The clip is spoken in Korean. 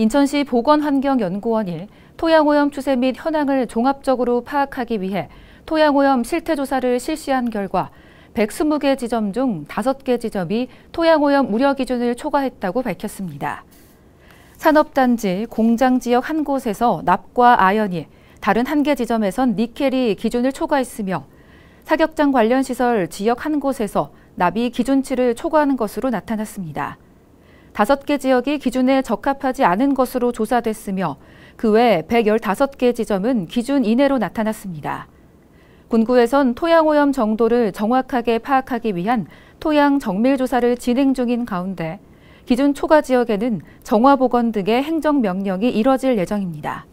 인천시 보건환경연구원 일 토양오염 추세 및 현황을 종합적으로 파악하기 위해 토양오염 실태조사를 실시한 결과 120개 지점 중 5개 지점이 토양오염 우려 기준을 초과했다고 밝혔습니다. 산업단지, 공장 지역 한 곳에서 납과 아연이, 다른 한 개 지점에선 니켈이 기준을 초과했으며 사격장 관련 시설 지역 한 곳에서 납이 기준치를 초과하는 것으로 나타났습니다. 다섯 개 지역이 기준에 적합하지 않은 것으로 조사됐으며 그 외 115개 지점은 기준 이내로 나타났습니다. 군구에선 토양오염 정도를 정확하게 파악하기 위한 토양 정밀 조사를 진행 중인 가운데 기준 초과 지역에는 정화보건 등의 행정명령이 이뤄질 예정입니다.